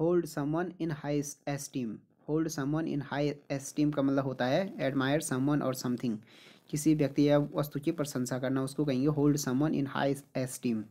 hold someone in high esteem hold someone in high esteem का मतलब होता है एडमायर समवन और समथिंग किसी व्यक्ति या वस्तु की प्रशंसा करना उसको कहेंगे hold someone in high esteem